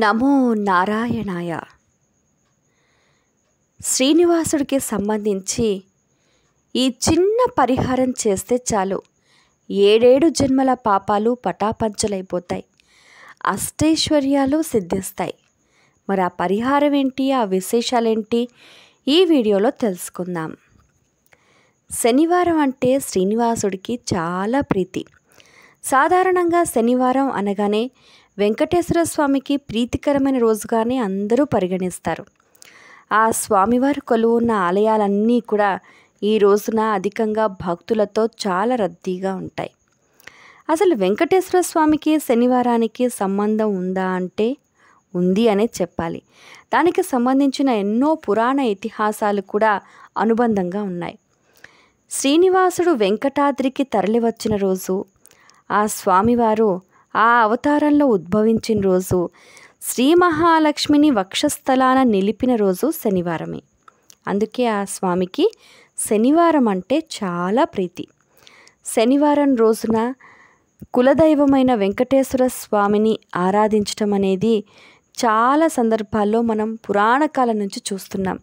నమో నారాయణాయ శ్రీనివాసుడికి సంబంధించి ఈ చిన్న పరిహారం చేస్తే చాలు ఏడేడు జన్మల పాపాలు పటాపంచలైపోతాయి అష్టైశ్వర్యాలు సిద్ధిస్తాయి మరి ఆ పరిహారం ఏంటి ఆ విశేషాలేంటి ఈ వీడియోలో తెలుసుకుందాం శనివారం అంటే శ్రీనివాసుడికి చాలా ప్రీతి సాధారణంగా శనివారం అనగానే వెంకటేశ్వర స్వామికి ప్రీతికరమైన రోజుగానే అందరూ పరిగణిస్తారు ఆ స్వామివారి కొలువు ఉన్న ఆలయాలన్నీ కూడా ఈ రోజున అధికంగా భక్తులతో చాలా రద్దీగా ఉంటాయి అసలు వెంకటేశ్వర స్వామికి శనివారానికి సంబంధం ఉందా అంటే ఉంది అనే చెప్పాలి దానికి సంబంధించిన ఎన్నో పురాణ ఇతిహాసాలు కూడా అనుబంధంగా ఉన్నాయి శ్రీనివాసుడు వెంకటాద్రికి తరలివచ్చిన రోజు ఆ స్వామివారు ఆ అవతారంలో ఉద్భవించిన రోజు శ్రీ మహాలక్ష్మిని వక్షస్థలాన నిలిపిన రోజు శనివారమే అందుకే ఆ స్వామికి శనివారం అంటే చాలా ప్రీతి శనివారం రోజున కులదైవమైన వెంకటేశ్వర స్వామిని ఆరాధించటం అనేది చాలా సందర్భాల్లో మనం పురాణ కాలం నుంచి చూస్తున్నాం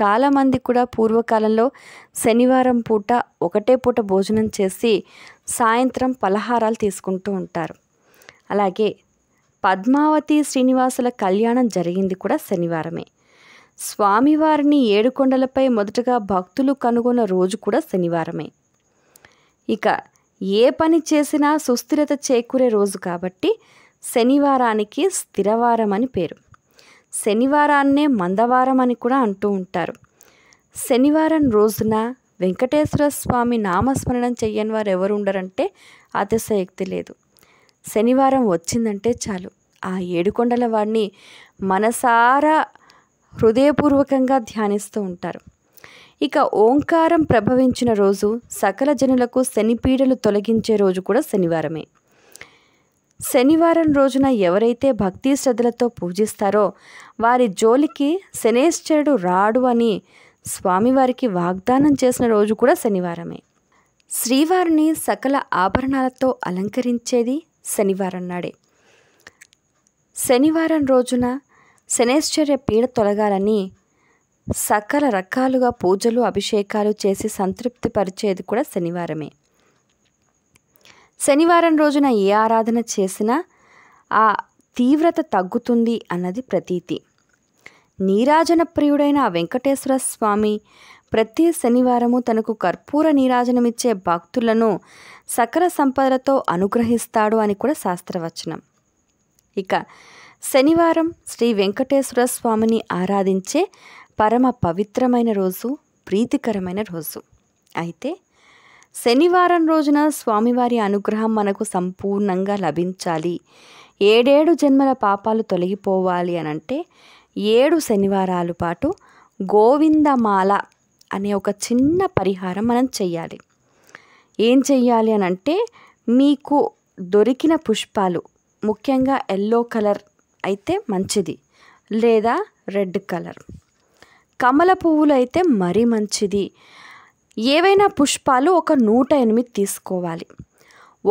చాలామంది కూడా పూర్వకాలంలో శనివారం పూట ఒకటే పూట భోజనం చేసి సాయంత్రం పలహారాలు తీసుకుంటూ ఉంటారు అలాగే పద్మావతి శ్రీనివాసుల కళ్యాణం జరిగింది కూడా శనివారమే స్వామివారిని ఏడుకొండలపై మొదటగా భక్తులు కనుగొన్న రోజు కూడా శనివారమే ఇక ఏ పని చేసినా సుస్థిరత చేకూరే రోజు కాబట్టి శనివారానికి స్థిరవారం అని పేరు శనివారాన్నే మందవారం అని కూడా అంటూ ఉంటారు శనివారం రోజున వెంకటేశ్వర స్వామి నామస్మరణం చేయని వారు ఎవరు ఉండరంటే అతిశయక్తి లేదు శనివారం వచ్చిందంటే చాలు ఆ ఏడుకొండల వాడిని మనసారా హృదయపూర్వకంగా ధ్యానిస్తూ ఉంటారు ఇక ఓంకారం ప్రభవించిన రోజు సకల జనులకు శనిపీడలు తొలగించే రోజు కూడా శనివారమే శనివారం రోజున ఎవరైతే భక్తి శ్రద్ధలతో పూజిస్తారో వారి జోలికి శనేశ్వరుడు రాడు అని స్వామివారికి వాగ్దానం చేసిన రోజు కూడా శనివారమే శ్రీవారిని సకల ఆభరణాలతో అలంకరించేది శనివారం నాడే శనివారం రోజున శనేశ్వర్య పీడ తొలగాలని సకల రకాలుగా పూజలు అభిషేకాలు చేసి సంతృప్తి పరిచేది కూడా శనివారమే శనివారం రోజున ఏ ఆరాధన చేసినా ఆ తీవ్రత తగ్గుతుంది అన్నది ప్రతీతి నీరాజన ప్రియుడైన వెంకటేశ్వర స్వామి ప్రతి శనివారము తనకు కర్పూర నీరాజనమిచ్చే భక్తులను సకల సంపదలతో అనుగ్రహిస్తాడు అని కూడా శాస్త్రవచనం ఇక శనివారం శ్రీ వెంకటేశ్వర స్వామిని ఆరాధించే పరమ పవిత్రమైన రోజు ప్రీతికరమైన రోజు అయితే శనివారం రోజున స్వామివారి అనుగ్రహం మనకు సంపూర్ణంగా లభించాలి ఏడేడు జన్మల పాపాలు తొలగిపోవాలి అనంటే ఏడు శనివారాలు పాటు గోవిందమాల అనే ఒక చిన్న పరిహారం మనం చెయ్యాలి ఏం చెయ్యాలి అని అంటే మీకు దొరికిన పుష్పాలు ముఖ్యంగా ఎల్లో కలర్ అయితే మంచిది లేదా రెడ్ కలర్ కమల పువ్వులు అయితే మరీ మంచిది ఏవైనా పుష్పాలు ఒక నూట ఎనిమిది తీసుకోవాలి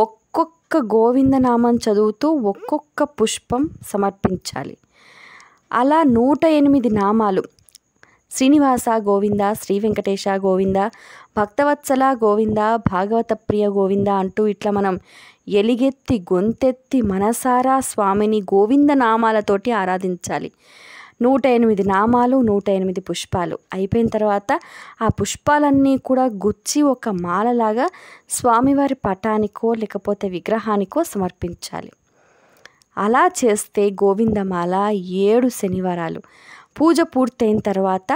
ఒక్కొక్క గోవిందనామం చదువుతూ ఒక్కొక్క పుష్పం సమర్పించాలి అలా నూట ఎనిమిది నామాలు శ్రీనివాస గోవింద శ్రీ వెంకటేశ గోవింద భక్తవత్సల గోవింద భాగవత ప్రియ గోవింద అంటూ ఇట్లా మనం ఎలిగెత్తి గొంతెత్తి మనసారా స్వామిని గోవింద నామాలతోటి ఆరాధించాలి నూట ఎనిమిది నామాలు నూట ఎనిమిది పుష్పాలు అయిపోయిన తర్వాత ఆ పుష్పాలన్నీ కూడా గుచ్చి ఒక మాలలాగా స్వామివారి పటానికో లేకపోతే విగ్రహానికో సమర్పించాలి అలా చేస్తే గోవిందమాల ఏడు శనివారాలు పూజ పూర్తయిన తర్వాత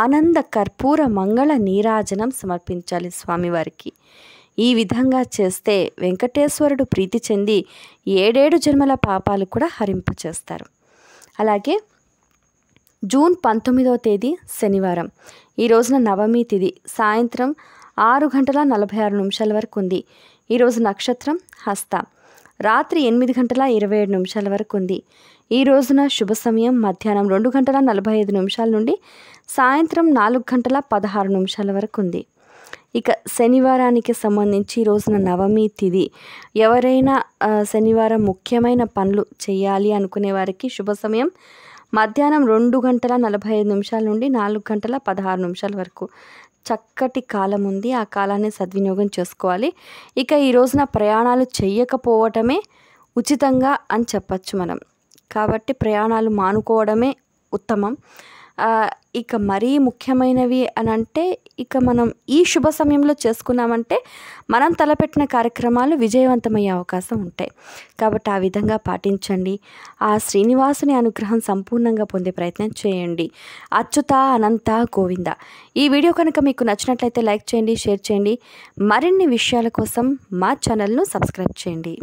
ఆనంద కర్పూర మంగళ నీరాజనం సమర్పించాలి స్వామివారికి ఈ విధంగా చేస్తే వెంకటేశ్వరుడు ప్రీతి చెంది ఏడేడు జన్మల పాపాలు కూడా హరింపు చేస్తారు అలాగే జూన్ పంతొమ్మిదవ తేదీ శనివారం ఈ రోజున నవమి తిది సాయంత్రం ఆరు గంటల నలభై ఆరు నిమిషాల వరకు ఉంది ఈరోజు నక్షత్రం హస్త రాత్రి ఎనిమిది గంటల ఇరవై ఏడు నిమిషాల వరకు ఉంది ఈ రోజున శుభ సమయం మధ్యాహ్నం రెండు గంటల నలభై ఐదు నిమిషాల నుండి సాయంత్రం నాలుగు గంటల పదహారు నిమిషాల వరకు ఉంది ఇక శనివారానికి సంబంధించి ఈ రోజున నవమి తిది ఎవరైనా శనివారం ముఖ్యమైన పనులు చేయాలి అనుకునే వారికి శుభ సమయం మధ్యాహ్నం రెండు గంటల నలభై ఐదు నిమిషాల నుండి నాలుగు గంటల పదహారు నిమిషాల వరకు చక్కటి కాలం ఉంది ఆ కాలాన్ని సద్వినియోగం చేసుకోవాలి ఇక ఈ రోజున ప్రయాణాలు చేయకపోవటమే ఉచితంగా అని చెప్పచ్చు మనం కాబట్టి ప్రయాణాలు మానుకోవడమే ఉత్తమం ఇక మరీ ముఖ్యమైనవి అని అంటే ఇక మనం ఈ శుభ సమయంలో చేసుకున్నామంటే మనం తలపెట్టిన కార్యక్రమాలు విజయవంతమయ్యే అవకాశం ఉంటాయి కాబట్టి ఆ విధంగా పాటించండి ఆ శ్రీనివాసుని అనుగ్రహం సంపూర్ణంగా పొందే ప్రయత్నం చేయండి అచ్యుత అనంత గోవింద ఈ వీడియో కనుక మీకు నచ్చినట్లయితే లైక్ చేయండి షేర్ చేయండి మరిన్ని విషయాల కోసం మా ఛానల్ను సబ్స్క్రైబ్ చేయండి